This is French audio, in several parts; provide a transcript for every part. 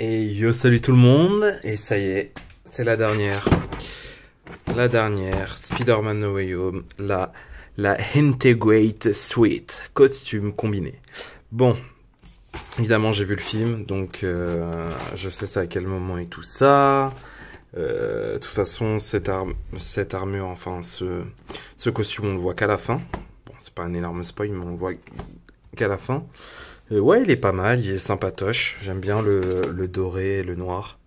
Et yo, salut tout le monde. Et ça y est, c'est la dernière. La dernière. Spider-Man No Way Home. La, la Integrate Suite. Costume combiné. Bon. Évidemment, j'ai vu le film, donc euh, je sais ça à quel moment et tout ça. Euh, de toute façon, cette, arme, cette armure, enfin ce, ce costume, on le voit qu'à la fin. Bon, c'est pas un énorme spoil, mais on le voit qu'à la fin. Euh, ouais, il est pas mal, il est sympatoche. J'aime bien le, doré, le noir,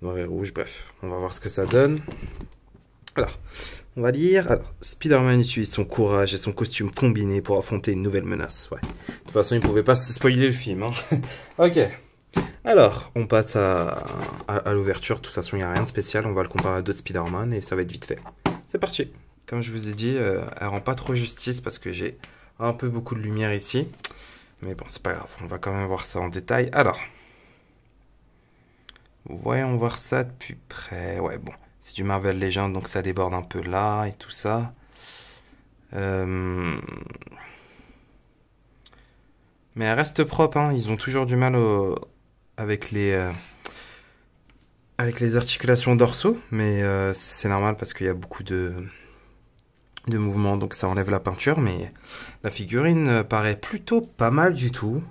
noir et rouge, bref. On va voir ce que ça donne. Alors, on va lire. Alors, Spider-Man utilise son courage et son costume combiné pour affronter une nouvelle menace. Ouais. De toute façon, il pouvait pas se spoiler le film. Hein. ok. Alors, on passe à, l'ouverture. De toute façon, il n'y a rien de spécial. On va le comparer à d'autres Spider-Man et ça va être vite fait. C'est parti. Comme je vous ai dit, euh, elle rend pas trop justice parce que j'ai un peu beaucoup de lumière ici. Mais bon, c'est pas grave, on va quand même voir ça en détail. Alors, voyons voir ça de plus près. Ouais, bon, c'est du Marvel Legends, donc ça déborde un peu là et tout ça. Euh, mais elle reste propre, hein. ils ont toujours du mal avec les... Euh, avec les articulations dorsaux, mais euh, c'est normal parce qu'il y a beaucoup de, de mouvement, donc ça enlève la peinture, mais la figurine euh, paraît plutôt pas mal du tout,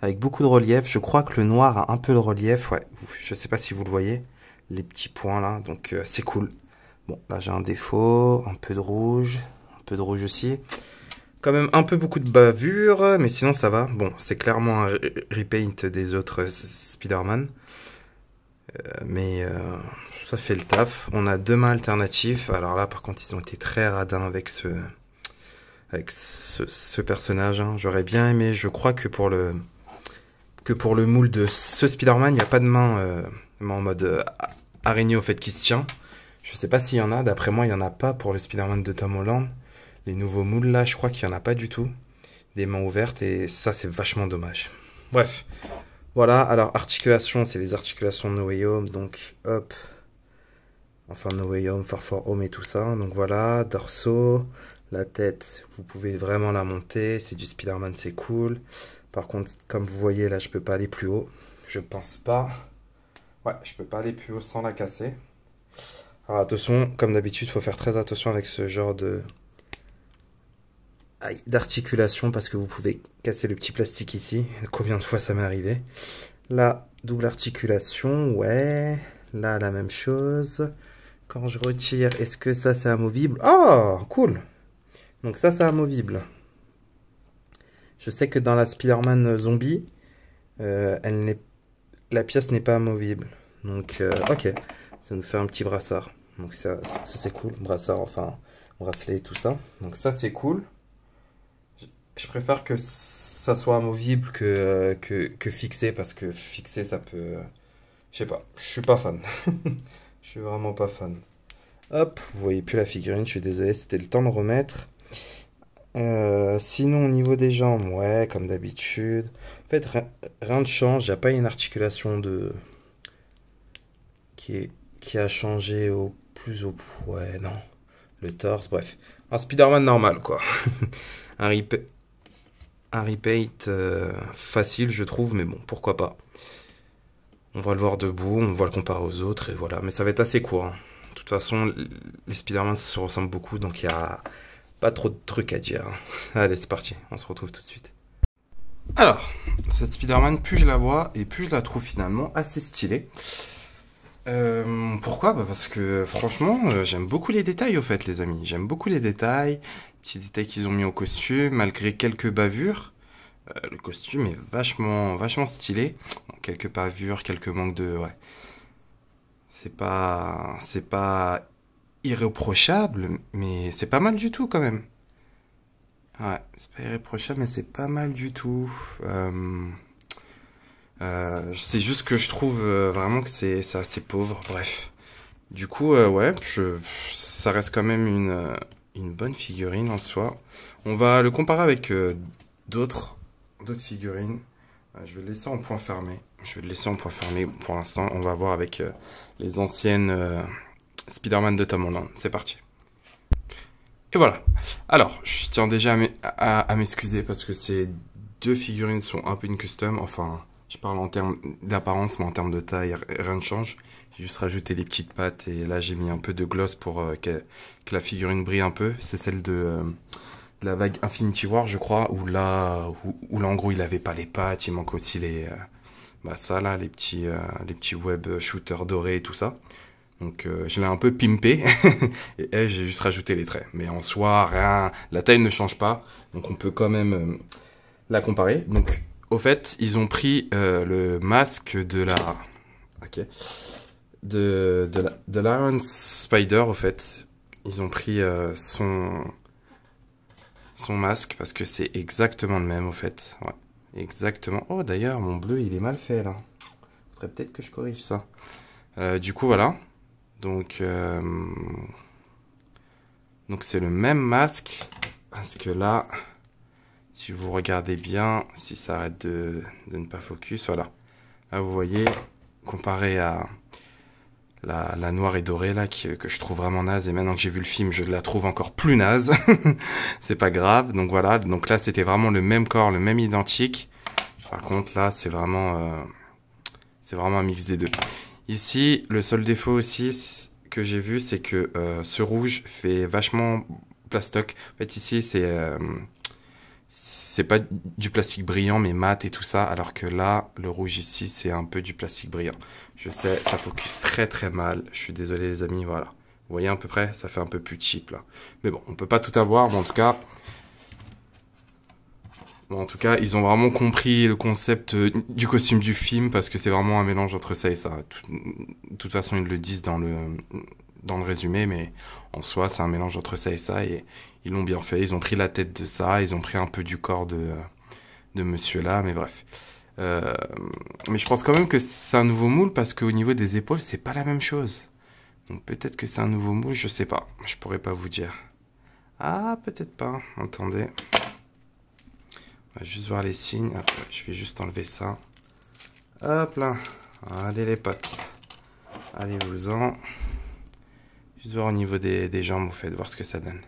avec beaucoup de relief. Je crois que le noir a un peu de relief, ouais, je sais pas si vous le voyez, les petits points là, donc euh, c'est cool. Bon, là j'ai un défaut, un peu de rouge, un peu de rouge aussi. Quand même un peu beaucoup de bavure, mais sinon ça va. Bon, c'est clairement un repaint des autres euh, Spider-Man. mais ça fait le taf. On a deux mains alternatives. Alors là, par contre, ils ont été très radins avec ce, avec ce, personnage. Hein. J'aurais bien aimé. Je crois que pour le, que pour le moule de ce Spider-Man, il n'y a pas de main, euh, en mode euh, araignée au fait qu'il se tient. Je sais pas s'il y en a. D'après moi, il n'y en a pas pour le Spider-Man de Tom Holland. Les nouveaux moules là, je crois qu'il n'y en a pas du tout. Des mains ouvertes et ça, c'est vachement dommage. Bref, voilà, alors articulation, c'est les articulations de No donc hop, Enfin, No Way Home, Far For Home et tout ça. Donc voilà, dorsaux, la tête, vous pouvez vraiment la monter. C'est du Spider-Man, c'est cool. Par contre, comme vous voyez, là, je peux pas aller plus haut. Je pense pas. Ouais, je peux pas aller plus haut sans la casser. Alors attention, comme d'habitude, il faut faire très attention avec ce genre de d'articulation parce que vous pouvez casser le petit plastique ici. Combien de fois ça m'est arrivé Là, double articulation, ouais. Là, la même chose. Quand je retire, est-ce que ça, c'est amovible Oh, cool Donc ça, c'est amovible. Je sais que dans la Spider-Man euh, zombie, euh, la pièce n'est pas amovible. Donc, euh, ok. Ça nous fait un petit brassard. Donc ça, c'est cool. Brassard, enfin, bracelet et tout ça. Donc ça, c'est cool. Je préfère que ça soit amovible que, que, que fixé, parce que fixé, ça peut... Je sais pas, je suis pas fan. Je suis vraiment pas fan. Hop, vous voyez plus la figurine, je suis désolé, c'était le temps de remettre. Euh, sinon, au niveau des jambes, ouais, comme d'habitude. En fait, rien de change. Il n'y a pas une articulation de qui, est... qui a changé au plus au ouais, non. Le torse, bref. Un Spider-Man normal, quoi. un, Rip, un repaint euh, facile, je trouve, mais bon, pourquoi pas. On va le voir debout, on va le comparer aux autres, et voilà. Mais ça va être assez court. Hein. De toute façon, les Spider-Man se ressemblent beaucoup, donc il n'y a pas trop de trucs à dire. Allez, c'est parti, on se retrouve tout de suite. Alors, cette Spider-Man, plus je la vois, et plus je la trouve finalement assez stylée. Euh, pourquoi bah, Parce que franchement, euh, j'aime beaucoup les détails au fait, les amis. J'aime beaucoup les détails, petits détails qu'ils ont mis au costume, malgré quelques bavures. Euh, le costume est vachement, vachement stylé. quelques pavures, quelques manques de. Ouais. C'est pas. C'est pas irréprochable, mais c'est pas mal du tout quand même. Ouais, c'est pas irréprochable, mais c'est pas mal du tout. Euh, euh, c'est juste que je trouve vraiment que c'est assez pauvre, bref. Du coup, ouais, ça reste quand même une, une bonne figurine en soi. On va le comparer avec d'autres d'autres figurines. Euh, je vais le laisser en point fermé. Je vais le laisser en point fermé pour l'instant. On va voir avec euh, les anciennes euh, Spider-Man de Tom Holland. C'est parti. Et voilà. Alors, je tiens déjà à m'excuser parce que ces deux figurines sont un peu une custom. Enfin, je parle en termes d'apparence, mais en termes de taille, rien ne change. J'ai juste rajouté des petites pattes et là j'ai mis un peu de gloss pour que, la figurine brille un peu. C'est celle de de la vague Infinity War, je crois, où là, où, en gros il avait pas les pattes, il manque aussi les, euh, bah ça là, les petits, euh, les petits web shooters dorés et tout ça. Donc euh, je l'ai un peu pimpé et, eh, j'ai juste rajouté les traits. Mais en soi, rien, la taille ne change pas, donc on peut quand même la comparer. Donc au fait, ils ont pris le masque de la, ok, de de, la... de Spider au fait. Ils ont pris son son masque parce que c'est exactement le même au fait. Ouais, exactement. Oh d'ailleurs mon bleu il est mal fait là. Faudrait peut-être que je corrige ça. Euh, du coup voilà. Donc euh, donc c'est le même masque parce que là si vous regardez bien, si ça arrête de, de ne pas focus, voilà. Là vous voyez comparé à la, noire et dorée là que je trouve vraiment naze et maintenant que j'ai vu le film je la trouve encore plus naze c'est pas grave donc voilà donc là c'était vraiment le même corps le même identique par contre là c'est vraiment euh, c'est vraiment un mix des deux ici le seul défaut aussi que j'ai vu c'est que euh, ce rouge fait vachement plastoc en fait ici c'est euh, c'est pas du plastique brillant mais mat et tout ça alors que là le rouge ici c'est un peu du plastique brillant je sais ça focus très très mal je suis désolé les amis voilà vous voyez à peu près ça fait un peu plus cheap là mais bon on peut pas tout avoir mais en tout cas Bon, en tout cas, ils ont vraiment compris le concept euh, du costume du film parce que c'est vraiment un mélange entre ça et ça. De toute façon, ils le disent dans le, dans le résumé, mais en soi, c'est un mélange entre ça et ça. Et ils l'ont bien fait. Ils ont pris la tête de ça, ils ont pris un peu du corps de, de monsieur là, mais bref. Euh, mais je pense quand même que c'est un nouveau moule parce qu'au niveau des épaules, c'est pas la même chose. Donc peut-être que c'est un nouveau moule, je sais pas. Je pourrais pas vous dire. Ah, peut-être pas. Attendez. On va juste voir les signes. je vais juste enlever ça. Hop là. Allez les potes. Allez-vous-en. Juste voir au niveau des, jambes, vous faites voir ce que ça donne.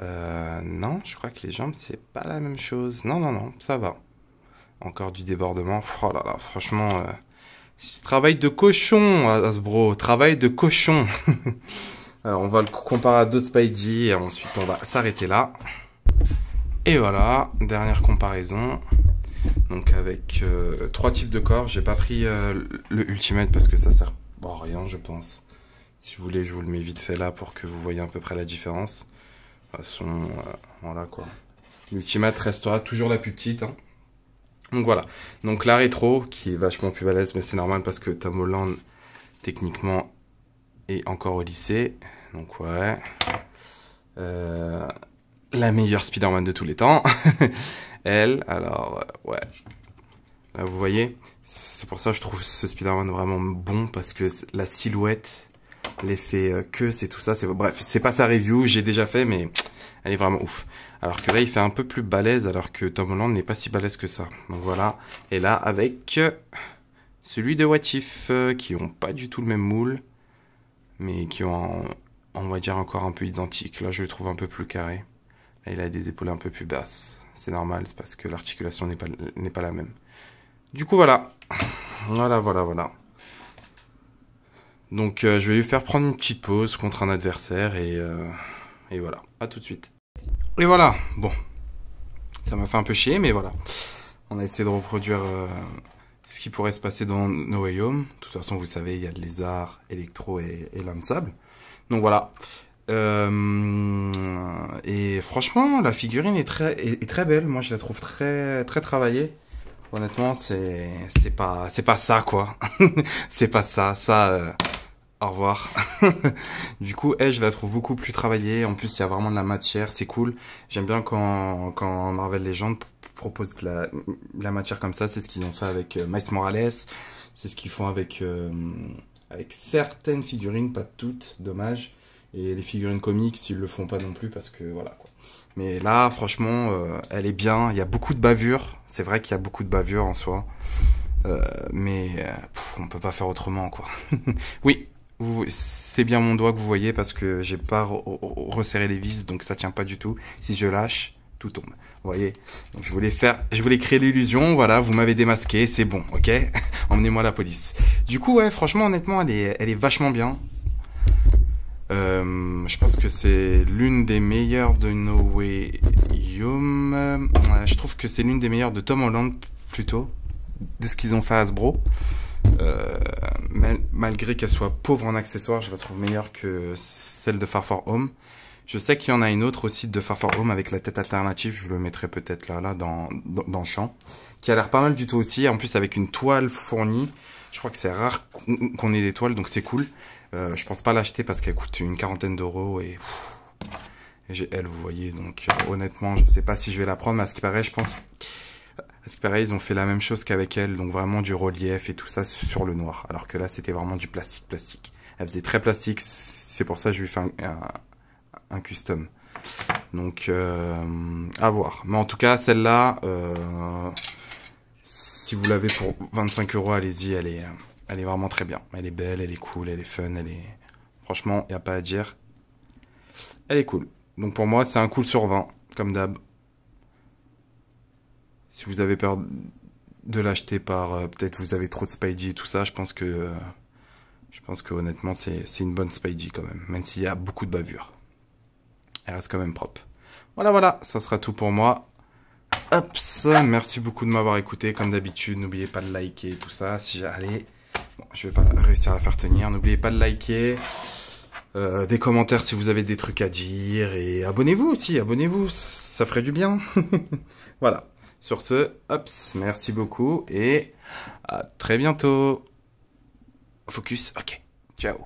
Euh, non, je crois que les jambes, c'est pas la même chose. Non, non, non, ça va. Encore du débordement. Oh là là, franchement, euh, travail de cochon, Asbro, Travail de cochon. Alors, on va le comparer à deux Spidey. Et ensuite, on va s'arrêter là. Et voilà, dernière comparaison. Donc avec euh, trois types de corps, j'ai pas pris euh, le Ultimate parce que ça sert à rien je pense. Si vous voulez, je vous le mets vite fait là pour que vous voyez à peu près la différence. De toute façon, euh, voilà quoi. L'Ultimate restera toujours la plus petite. Hein. Donc voilà. Donc la rétro, qui est vachement plus balèze, mais c'est normal parce que Tom Holland, techniquement, est encore au lycée. Donc ouais la meilleure Spider-Man de tous les temps. Elle, alors, euh, ouais. Là, vous voyez, c'est pour ça que je trouve ce Spider-Man vraiment bon, parce que la silhouette, l'effet queue, que c'est tout ça, c'est bref, c'est pas sa review, j'ai déjà fait, mais elle est vraiment ouf. Alors que là, il fait un peu plus balèze, alors que Tom Holland n'est pas si balèze que ça. Donc voilà, et là, avec celui de What If, euh, qui ont pas du tout le même moule, mais qui ont, on va dire, encore un peu identique. Là, je le trouve un peu plus carré. Et il a des épaules un peu plus basses. C'est normal, c'est parce que l'articulation n'est pas, la même. Du coup, voilà. Voilà, voilà, voilà. Donc euh, je vais lui faire prendre une petite pause contre un adversaire euh, et, voilà, à tout de suite. Et voilà, bon, ça m'a fait un peu chier, mais voilà. On a essayé de reproduire euh, ce qui pourrait se passer dans No royaumes. De toute façon, vous savez, il y a le lézard, électro et, et l'âme sable. Donc voilà, euh, et franchement, la figurine est très, est, très belle. Moi, je la trouve très, très travaillée. Honnêtement, c'est, c'est pas, c'est pas ça, quoi. c'est pas ça. Ça, euh, au revoir. du coup, je la trouve beaucoup plus travaillée. En plus, il y a vraiment de la matière. C'est cool. J'aime bien quand, quand Marvel Legends propose de la, matière comme ça. C'est ce qu'ils ont fait avec euh, Morales. C'est ce qu'ils font avec, euh, avec certaines figurines, pas toutes, dommage. Et les figurines comiques, s'ils le font pas non plus parce que voilà quoi. Mais là, franchement, euh, elle est bien. Il y a beaucoup de bavures. C'est vrai qu'il y a beaucoup de bavures en soi. Euh, mais euh, on peut pas faire autrement quoi. oui, c'est bien mon doigt que vous voyez parce que j'ai pas resserré les vis donc ça tient pas du tout. Si je lâche, tout tombe. Vous voyez Donc je voulais faire, je voulais créer l'illusion. Voilà, vous m'avez démasqué, c'est bon, ok Emmenez-moi la police. Du coup, ouais, franchement, honnêtement, elle est, elle est vachement bien. Euh, je pense que c'est l'une des meilleures de No Way Home euh, je trouve que c'est l'une des meilleures de Tom Holland, plutôt, de ce qu'ils ont fait à Asbro Euh, malgré qu'elle soit pauvre en accessoires, je la trouve meilleure que celle de Far For Home. Je sais qu'il y en a une autre aussi de Far For Home avec la tête alternative, je le mettrai peut-être là, là, dans, dans, dans, le champ, qui a l'air pas mal du tout aussi, en plus avec une toile fournie. Je crois que c'est rare qu'on ait des toiles, donc c'est cool. Euh, je pense pas l'acheter parce qu'elle coûte une quarantaine d'euros et, j'ai elle, vous voyez. Donc euh, honnêtement, je sais pas si je vais la prendre, mais à ce qui paraît, je pense. À ce qui paraît, ils ont fait la même chose qu'avec elle, donc vraiment du relief et tout ça sur le noir. Alors que là, c'était vraiment du plastique, plastique. Elle faisait très plastique, c'est pour ça que je lui fais un, un, custom. Donc, euh, à voir. Mais en tout cas, celle-là, si vous l'avez pour 25 euros, allez-y, allez est elle est vraiment très bien. Elle est belle, elle est cool, elle est fun, elle est. Franchement, il n'y a pas à dire. Elle est cool. Donc pour moi, c'est un cool sur 20, comme d'hab. Si vous avez peur de l'acheter par. Euh, peut-être vous avez trop de Spidey et tout ça, je pense que. Euh, je pense que honnêtement, c'est une bonne Spidey quand même. Même s'il y a beaucoup de bavures. Elle reste quand même propre. Voilà, voilà, ça sera tout pour moi. Hop, merci beaucoup de m'avoir écouté. Comme d'habitude, n'oubliez pas de liker tout ça. Si allez, je vais pas réussir à la faire tenir. N'oubliez pas de liker. Euh, des commentaires si vous avez des trucs à dire et abonnez-vous aussi, abonnez-vous, ça, ferait du bien. voilà. Sur ce, merci beaucoup et à très bientôt. Focus, ok. Ciao.